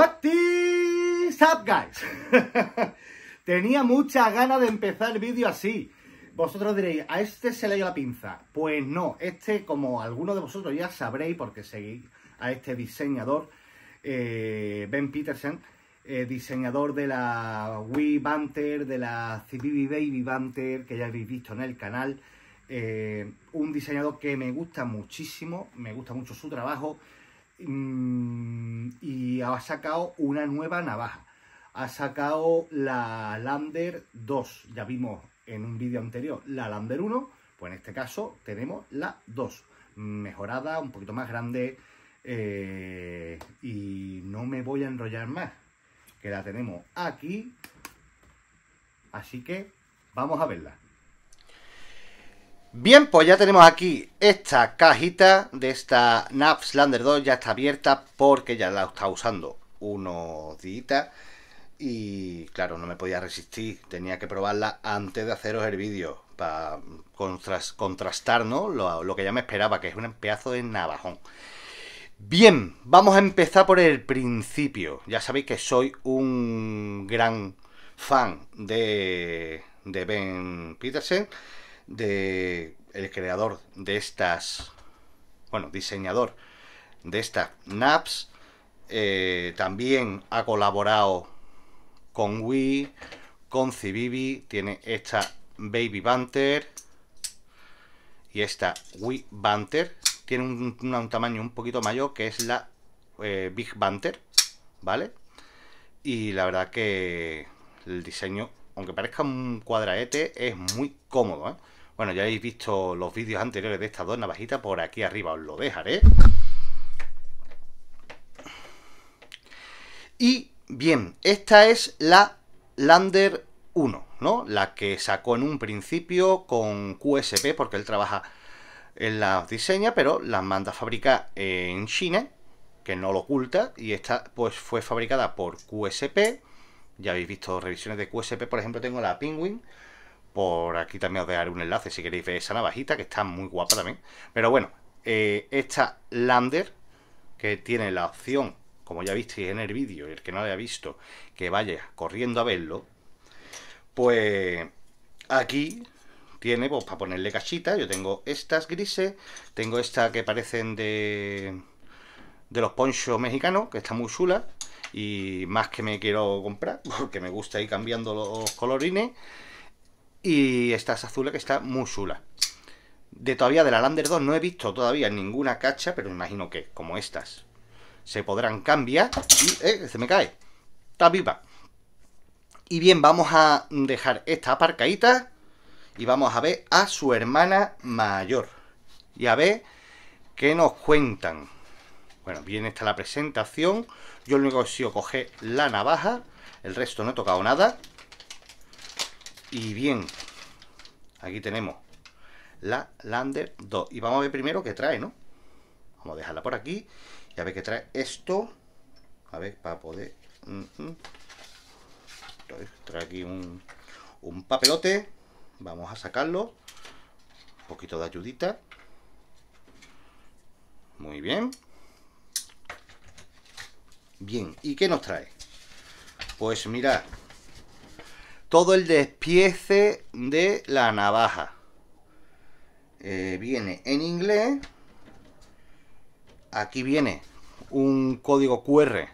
What is up, guys? Tenía mucha ganas de empezar el vídeo así. Vosotros diréis, a este se le dio la pinza. Pues no, este, como algunos de vosotros ya sabréis, porque seguís a este diseñador, eh, Ben Peterson, eh, diseñador de la Wii Banter, de la CBB Baby Banter, que ya habéis visto en el canal. Eh, un diseñador que me gusta muchísimo, me gusta mucho su trabajo Mm, y ha sacado una nueva navaja. Ha sacado la Lander 2, ya vimos en un vídeo anterior la Lander 1, pues en este caso tenemos la 2, mejorada, un poquito más grande eh, y no me voy a enrollar más, que la tenemos aquí, así que vamos a verla. Bien, pues ya tenemos aquí esta cajita de esta Lander 2, ya está abierta porque ya la está usando unos días y claro, no me podía resistir, tenía que probarla antes de haceros el vídeo para contrastar lo, que ya me esperaba, que es un pedazo de navajón. Bien, vamos a empezar por el principio. Ya sabéis que soy un gran fan de, de Ben Petersen de el creador de estas, bueno, diseñador de estas naps. Eh, también ha colaborado con Wii, con Cibibi tiene esta Baby Banter y esta Wii Banter. Tiene un, tamaño un poquito mayor que es la eh, Big Banter, ¿vale? Y la verdad que el diseño, aunque parezca un cuadraete, es muy cómodo, ¿eh? Bueno, ya habéis visto los vídeos anteriores de estas dos navajitas, por aquí arriba os lo dejaré. Y bien, esta es la Lander 1, ¿no? La que sacó en un principio con QSP, porque él trabaja en las diseña, pero las manda a fabricar en China, que no lo oculta, y esta pues fue fabricada por QSP. Ya habéis visto revisiones de QSP, por ejemplo, tengo la Penguin, por aquí también os dejaré un enlace si queréis ver esa navajita, que está muy guapa también. Pero bueno, eh, esta Lander, que tiene la opción, como ya visteis en el vídeo, y el que no haya visto, que vaya corriendo a verlo, pues aquí tiene pues, para ponerle cachita. Yo tengo estas grises, tengo esta que parecen de, de los ponchos mexicanos, que están muy chula, y más que me quiero comprar, porque me gusta ir cambiando los colorines. Y esta es azul que está muy chula. De todavía de la Lander 2 no he visto todavía ninguna cacha, pero imagino que como estas se podrán cambiar. Y, eh, se me cae. Está viva. Y bien, vamos a dejar esta aparcadita y vamos a ver a su hermana mayor. Y a ver qué nos cuentan. Bueno, bien está la presentación. Yo lo único que he sido coger la navaja. El resto no he tocado nada. Y bien, aquí tenemos la Lander 2. Y vamos a ver primero qué trae, ¿no? Vamos a dejarla por aquí y a ver qué trae esto. A ver, para poder... Trae aquí un, un papelote. Vamos a sacarlo. Un poquito de ayudita. Muy bien. Bien, ¿y qué nos trae? Pues mirad, todo el despiece de la navaja. Eh, viene en inglés. Aquí viene un código QR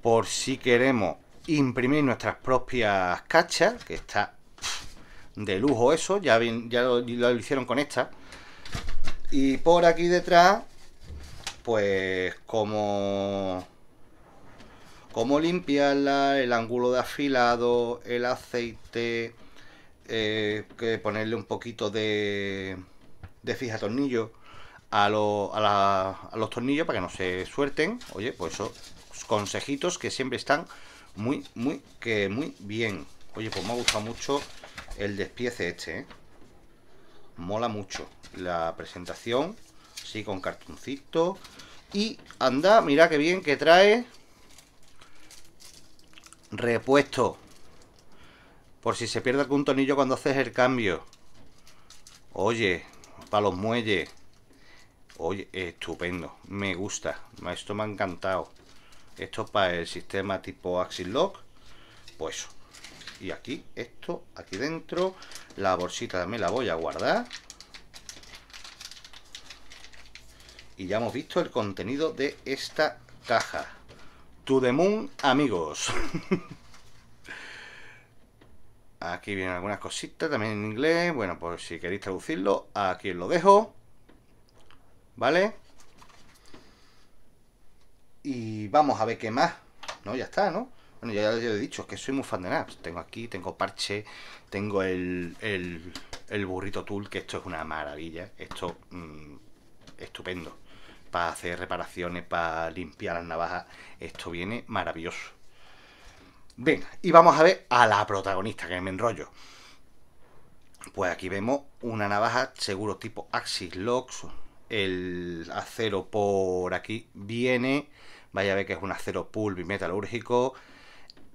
por si queremos imprimir nuestras propias cachas, que está de lujo eso, ya, lo hicieron con esta. Y por aquí detrás, pues como cómo limpiarla, el ángulo de afilado, el aceite, eh, ponerle un poquito de, fija tornillo a, los tornillos para que no se suelten. Oye, pues esos consejitos que siempre están muy, muy, que muy bien. Oye, pues me ha gustado mucho el despiece este, ¿eh? Mola mucho la presentación, sí, con cartoncito. Y anda, mira qué bien que trae Repuesto. Por si se pierde algún tornillo cuando haces el cambio. Oye, para los muelles. Oye, estupendo. Me gusta. Esto me ha encantado. Esto para el sistema tipo Axis Lock. Pues Y aquí, esto, aquí dentro. La bolsita también la voy a guardar. Y ya hemos visto el contenido de esta caja. To the Moon, amigos. aquí vienen algunas cositas también en inglés. Bueno, pues si queréis traducirlo, aquí os lo dejo. ¿Vale? Y vamos a ver qué más. No, ya está, ¿no? Bueno, ya, lo he dicho, es que soy muy fan de Naps. Tengo aquí, tengo parche, tengo el, el, burrito tool, que esto es una maravilla. Esto, mm, estupendo para hacer reparaciones, para limpiar las navajas. Esto viene maravilloso. Venga, y vamos a ver a la protagonista, que me enrollo. Pues aquí vemos una navaja seguro tipo Axis Locks. El acero por aquí viene. Vaya a ver que es un acero y metalúrgico.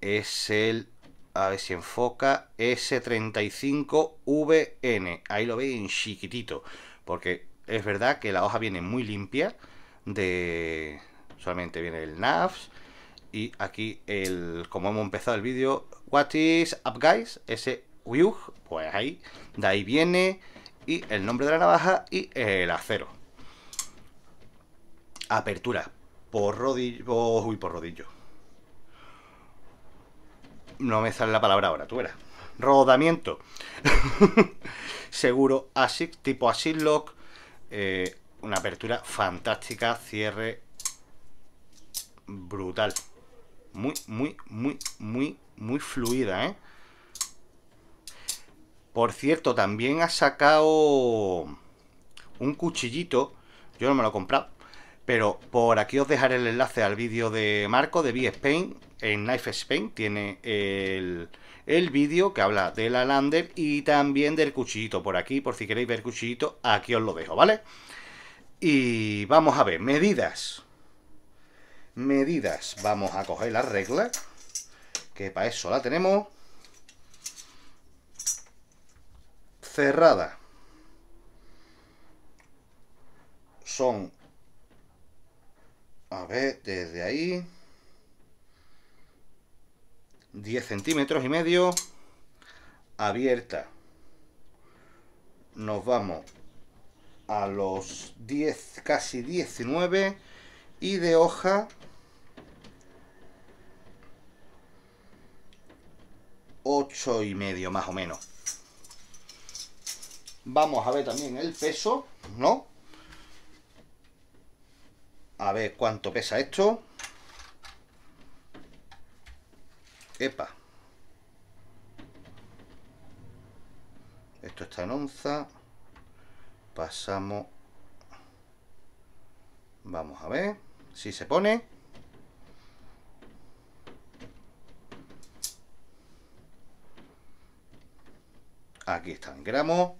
Es el a ver si enfoca, S35VN. Ahí lo veis en chiquitito, porque es verdad que la hoja viene muy limpia, de solamente viene el nafs y aquí el como hemos empezado el vídeo what is up guys ese pues ahí de ahí viene y el nombre de la navaja y el acero apertura por rodillo uy por rodillo no me sale la palabra ahora tú verás rodamiento seguro así tipo así lock eh, una apertura fantástica, cierre brutal. Muy, muy, muy, muy, muy fluida, ¿eh? Por cierto, también ha sacado un cuchillito. Yo no me lo he comprado. Pero por aquí os dejaré el enlace al vídeo de Marco de B Spain. En Knife Spain tiene el, vídeo que habla de la Lander y también del cuchillito. Por aquí, por si queréis ver cuchillito, aquí os lo dejo, ¿vale? Y vamos a ver, medidas. Medidas. Vamos a coger la regla, que para eso la tenemos. Cerrada. Son a ver, desde ahí. 10 centímetros y medio. Abierta. Nos vamos a los 10, casi 19. Y de hoja. 8 y medio más o menos. Vamos a ver también el peso, ¿no? A ver cuánto pesa esto. Epa. Esto está en onza. Pasamos. Vamos a ver si se pone. Aquí está en gramos.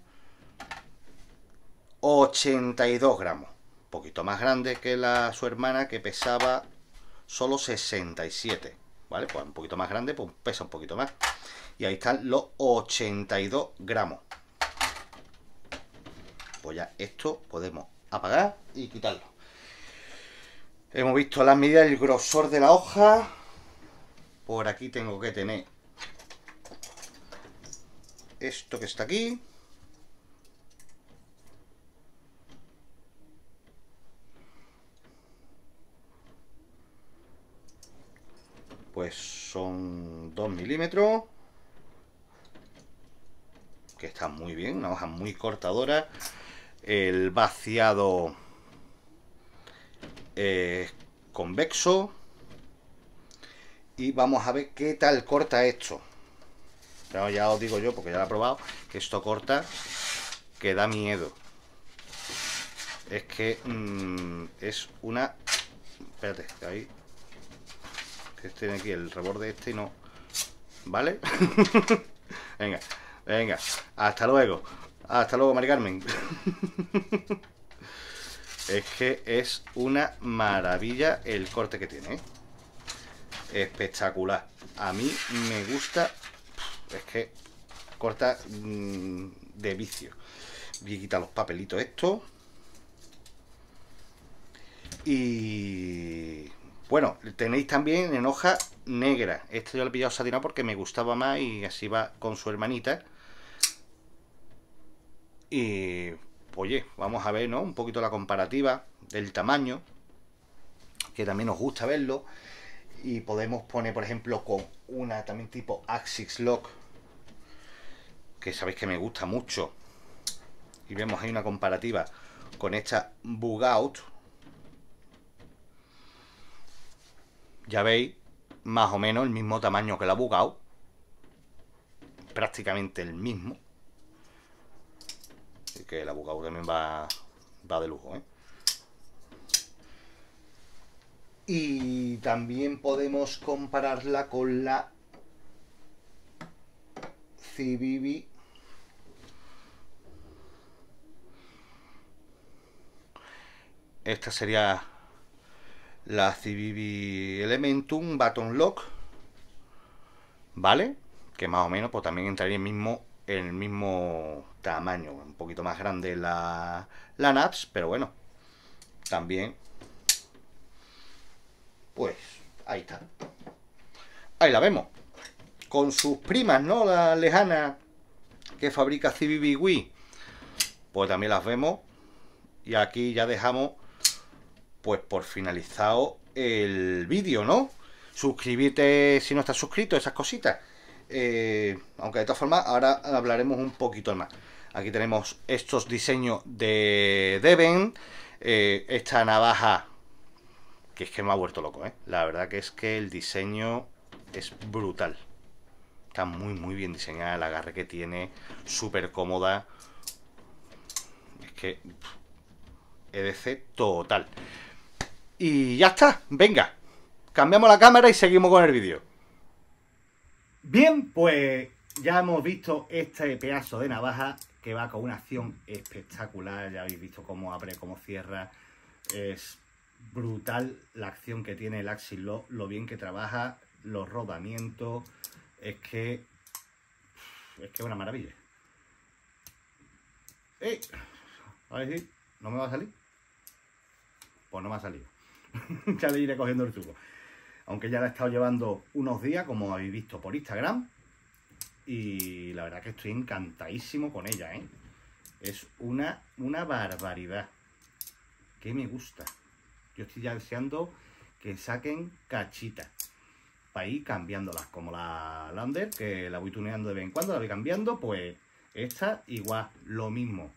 82 gramos poquito más grande que la, su hermana que pesaba solo 67. ¿Vale? Pues un poquito más grande, pues pesa un poquito más. Y ahí están los 82 gramos. Pues ya esto podemos apagar y quitarlo. Hemos visto la medida del grosor de la hoja. Por aquí tengo que tener esto que está aquí. pues son 2 milímetros que está muy bien, una hoja muy cortadora el vaciado eh, es convexo y vamos a ver qué tal corta esto pero ya os digo yo, porque ya lo he probado que esto corta que da miedo es que mm, es una espérate, ahí que tiene aquí el reborde este y no... ¿Vale? venga, venga. Hasta luego. Hasta luego, Mari Carmen. es que es una maravilla el corte que tiene. ¿eh? Espectacular. A mí me gusta... Es que corta mm, de vicio. Voy a los papelitos esto Y bueno, tenéis también en hoja negra. Este yo lo he pillado satinado porque me gustaba más y así va con su hermanita. Y, oye, vamos a ver, ¿no? Un poquito la comparativa del tamaño, que también nos gusta verlo. Y podemos poner, por ejemplo, con una también tipo Axis Lock, que sabéis que me gusta mucho. Y vemos ahí una comparativa con esta bug out ya veis, más o menos el mismo tamaño que la Bugau, Prácticamente el mismo. Así que la Bugau también va, de lujo, ¿eh? Y también podemos compararla con la Civivi esta sería la CBB Elementum Button Lock, ¿vale? Que más o menos pues también entraría en el mismo, el mismo tamaño, un poquito más grande la, la NAPS, pero bueno, también, pues ahí está. Ahí la vemos, con sus primas, ¿no? La lejana que fabrica CBB Wii, pues también las vemos y aquí ya dejamos pues por finalizado el vídeo, ¿no? Suscribirte si no estás suscrito, esas cositas. Eh, aunque de todas formas, ahora hablaremos un poquito más. Aquí tenemos estos diseños de Deben. Eh, esta navaja, que es que me ha vuelto loco, ¿eh? La verdad que es que el diseño es brutal. Está muy, muy bien diseñada el agarre que tiene. Súper cómoda. Es que... EDC total. Y ya está, venga, cambiamos la cámara y seguimos con el vídeo. Bien, pues ya hemos visto este pedazo de navaja que va con una acción espectacular. Ya habéis visto cómo abre, cómo cierra. Es brutal la acción que tiene el Axis, lo, bien que trabaja, los rodamientos. Es que... Es que es una maravilla. ¡Ey! A ¿No me va a salir? Pues no me ha salido. ya le iré cogiendo el tubo Aunque ya la he estado llevando unos días, como habéis visto por Instagram. Y la verdad que estoy encantadísimo con ella, ¿eh? Es una, una barbaridad. Que me gusta. Yo estoy ya deseando que saquen cachitas. Para ir cambiándolas. Como la Lander, que la voy tuneando de vez en cuando, la voy cambiando. Pues esta igual, lo mismo.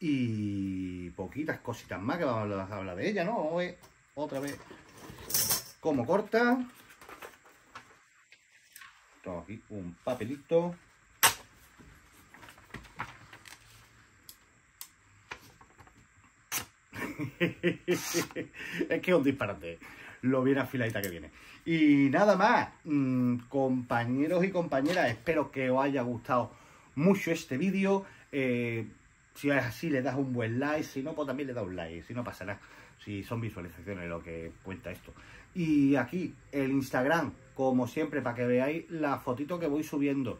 Y poquitas cositas más que vamos a hablar de ella, ¿no? Otra vez. Como corta. Tengo aquí un papelito. es que es un disparate lo bien afiladita que viene. Y nada más, mm, compañeros y compañeras, espero que os haya gustado mucho este vídeo. Eh, si es así, le das un buen like, si no, pues también le das un like, si no pasa nada, si son visualizaciones lo que cuenta esto. Y aquí, el Instagram, como siempre, para que veáis la fotito que voy subiendo.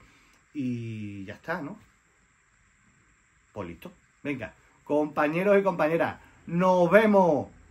Y ya está, ¿no? Pues listo. Venga, compañeros y compañeras, nos vemos.